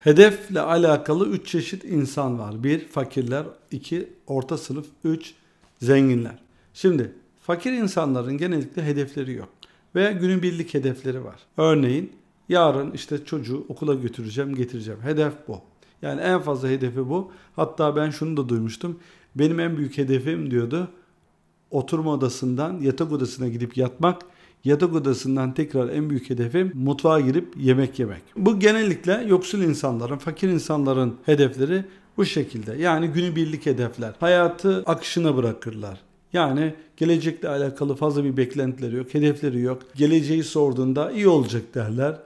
Hedefle alakalı 3 çeşit insan var. 1 fakirler, 2 orta sınıf, 3 zenginler. Şimdi fakir insanların genellikle hedefleri yok veya günübirlik hedefleri var. Örneğin yarın işte çocuğu okula götüreceğim, getireceğim. Hedef bu. Yani en fazla hedefi bu. Hatta ben şunu da duymuştum. Benim en büyük hedefim diyordu oturma odasından yatak odasına gidip yatmak yatak odasından tekrar en büyük hedefim mutfağa girip yemek yemek. Bu genellikle yoksul insanların, fakir insanların hedefleri bu şekilde. Yani günü günübirlik hedefler. Hayatı akışına bırakırlar. Yani gelecekle alakalı fazla bir beklentileri yok, hedefleri yok. Geleceği sorduğunda iyi olacak derler,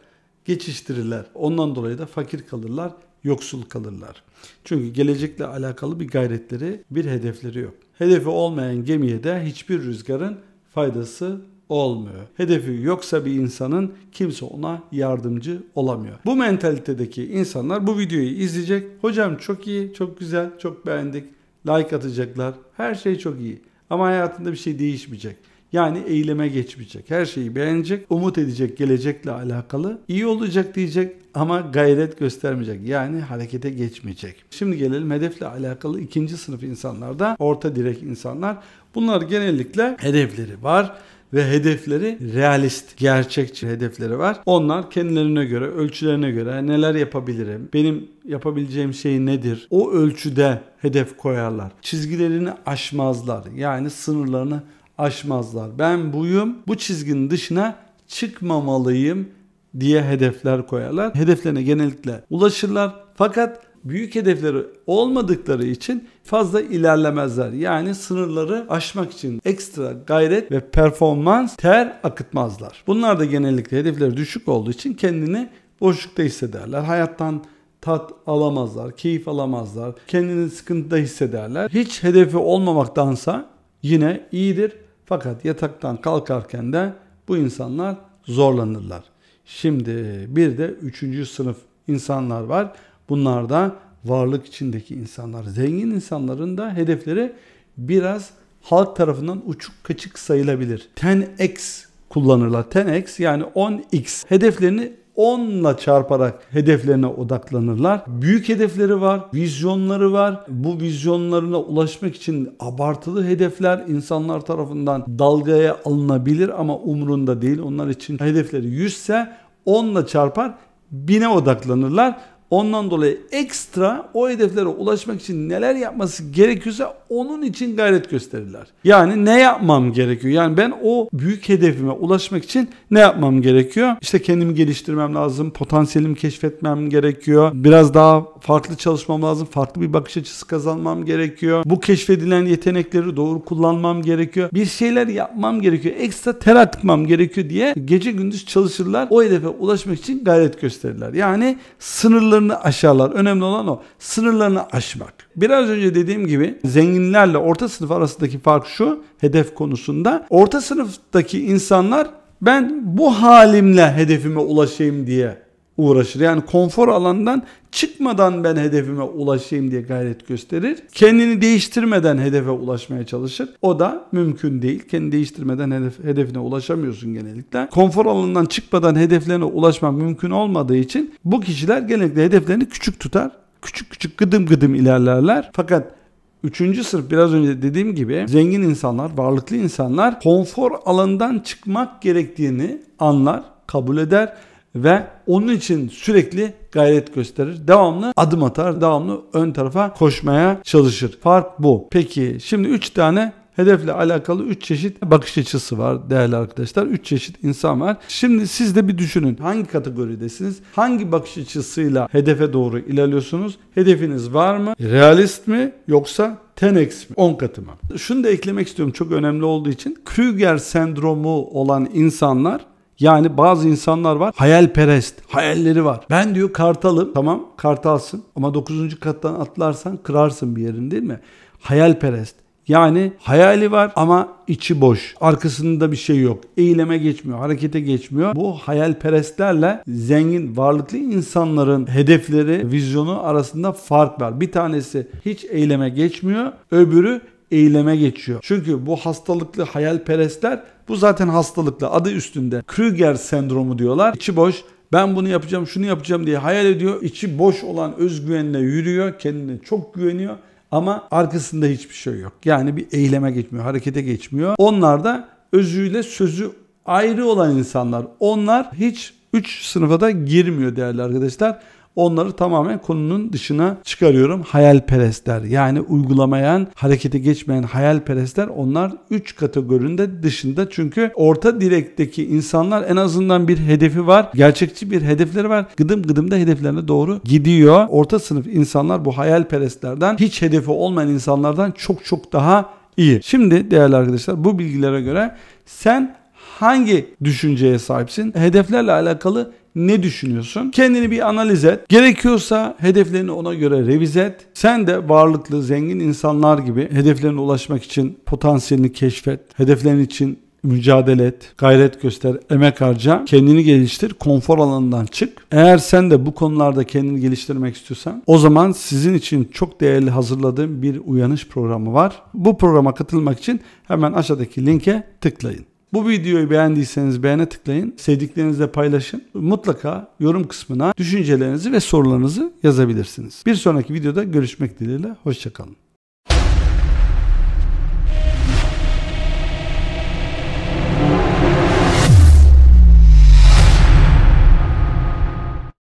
geçiştirirler. Ondan dolayı da fakir kalırlar, yoksul kalırlar. Çünkü gelecekle alakalı bir gayretleri, bir hedefleri yok. Hedefi olmayan gemiye de hiçbir rüzgarın faydası olmuyor. Hedefi yoksa bir insanın kimse ona yardımcı olamıyor. Bu mentalitedeki insanlar bu videoyu izleyecek. Hocam çok iyi, çok güzel, çok beğendik. Like atacaklar. Her şey çok iyi. Ama hayatında bir şey değişmeyecek. Yani eyleme geçmeyecek. Her şeyi beğenecek, umut edecek gelecekle alakalı. İyi olacak diyecek ama gayret göstermeyecek. Yani harekete geçmeyecek. Şimdi gelelim hedefle alakalı ikinci sınıf insanlarda orta direk insanlar. Bunlar genellikle hedefleri var ve hedefleri realist, gerçekçi hedefleri var. Onlar kendilerine göre, ölçülerine göre neler yapabilirim, benim yapabileceğim şey nedir? O ölçüde hedef koyarlar. Çizgilerini aşmazlar. Yani sınırlarını aşmazlar. Ben buyum, bu çizginin dışına çıkmamalıyım diye hedefler koyarlar. Hedeflerine genellikle ulaşırlar. Fakat büyük hedefleri olmadıkları için fazla ilerlemezler. Yani sınırları aşmak için ekstra gayret ve performans ter akıtmazlar. Bunlar da genellikle hedefleri düşük olduğu için kendini boşlukta hissederler. Hayattan tat alamazlar, keyif alamazlar, kendini sıkıntıda hissederler. Hiç hedefi olmamaktansa yine iyidir. Fakat yataktan kalkarken de bu insanlar zorlanırlar. Şimdi bir de üçüncü sınıf insanlar var. Bunlar da varlık içindeki insanlar. Zengin insanların da hedefleri biraz halk tarafından uçuk kaçık sayılabilir. 10x kullanırlar. 10x yani 10x hedeflerini 10'la çarparak hedeflerine odaklanırlar. Büyük hedefleri var, vizyonları var. Bu vizyonlarına ulaşmak için abartılı hedefler insanlar tarafından dalgaya alınabilir ama umurunda değil. Onlar için hedefleri 100 ise 10'la çarpar 1000'e odaklanırlar. Ondan dolayı ekstra o hedeflere ulaşmak için neler yapması gerekiyorsa onun için gayret gösterirler. Yani ne yapmam gerekiyor? Yani ben o büyük hedefime ulaşmak için ne yapmam gerekiyor? İşte kendimi geliştirmem lazım, potansiyelimi keşfetmem gerekiyor. Biraz daha farklı çalışmam lazım, farklı bir bakış açısı kazanmam gerekiyor. Bu keşfedilen yetenekleri doğru kullanmam gerekiyor. Bir şeyler yapmam gerekiyor. Ekstra ter atmam gerekiyor diye gece gündüz çalışırlar. O hedefe ulaşmak için gayret gösterirler. Yani sınırlarını sınırlarını aşarlar. Önemli olan o. Sınırlarını aşmak. Biraz önce dediğim gibi zenginlerle orta sınıf arasındaki fark şu hedef konusunda. Orta sınıftaki insanlar ben bu halimle hedefime ulaşayım diye uğraşır. Yani konfor alandan çıkmadan ben hedefime ulaşayım diye gayret gösterir. Kendini değiştirmeden hedefe ulaşmaya çalışır. O da mümkün değil. Kendini değiştirmeden hedef, hedefine ulaşamıyorsun genellikle. Konfor alanından çıkmadan hedeflerine ulaşmak mümkün olmadığı için bu kişiler genellikle hedeflerini küçük tutar. Küçük küçük gıdım gıdım ilerlerler. Fakat Üçüncü sırf biraz önce dediğim gibi zengin insanlar, varlıklı insanlar konfor alanından çıkmak gerektiğini anlar, kabul eder ve onun için sürekli gayret gösterir. Devamlı adım atar, devamlı ön tarafa koşmaya çalışır. Fark bu. Peki şimdi 3 tane hedefle alakalı 3 çeşit bakış açısı var değerli arkadaşlar. 3 çeşit insan var. Şimdi siz de bir düşünün hangi kategoridesiniz? Hangi bakış açısıyla hedefe doğru ilerliyorsunuz? Hedefiniz var mı? Realist mi yoksa 10x mi? 10 katı mı? Şunu da eklemek istiyorum çok önemli olduğu için. Krüger sendromu olan insanlar yani bazı insanlar var hayalperest, hayalleri var. Ben diyor kartalım. Tamam kartalsın ama 9. kattan atlarsan kırarsın bir yerin değil mi? Hayalperest. Yani hayali var ama içi boş. Arkasında bir şey yok. Eyleme geçmiyor, harekete geçmiyor. Bu hayalperestlerle zengin, varlıklı insanların hedefleri, vizyonu arasında fark var. Bir tanesi hiç eyleme geçmiyor, öbürü eyleme geçiyor. Çünkü bu hastalıklı hayalperestler bu zaten hastalıklı adı üstünde. Krüger sendromu diyorlar. İçi boş ben bunu yapacağım şunu yapacağım diye hayal ediyor. İçi boş olan özgüvenle yürüyor. Kendine çok güveniyor. Ama arkasında hiçbir şey yok. Yani bir eyleme geçmiyor, harekete geçmiyor. Onlar da özüyle sözü ayrı olan insanlar. Onlar hiç 3 sınıfa da girmiyor değerli arkadaşlar. Onları tamamen konunun dışına çıkarıyorum. Hayalperestler yani uygulamayan, harekete geçmeyen hayalperestler onlar 3 kategorinde dışında. Çünkü orta direkteki insanlar en azından bir hedefi var. Gerçekçi bir hedefleri var. Gıdım gıdım da hedeflerine doğru gidiyor. Orta sınıf insanlar bu hayalperestlerden hiç hedefi olmayan insanlardan çok çok daha iyi. Şimdi değerli arkadaşlar bu bilgilere göre sen hangi düşünceye sahipsin? Hedeflerle alakalı ne düşünüyorsun? Kendini bir analiz et. Gerekiyorsa hedeflerini ona göre revize et. Sen de varlıklı, zengin insanlar gibi hedeflerine ulaşmak için potansiyelini keşfet. Hedeflerin için mücadele et, gayret göster, emek harca, kendini geliştir, konfor alanından çık. Eğer sen de bu konularda kendini geliştirmek istiyorsan o zaman sizin için çok değerli hazırladığım bir uyanış programı var. Bu programa katılmak için hemen aşağıdaki linke tıklayın. Bu videoyu beğendiyseniz beğene tıklayın. Sevdiklerinizle paylaşın. Mutlaka yorum kısmına düşüncelerinizi ve sorularınızı yazabilirsiniz. Bir sonraki videoda görüşmek dileğiyle. Hoşçakalın.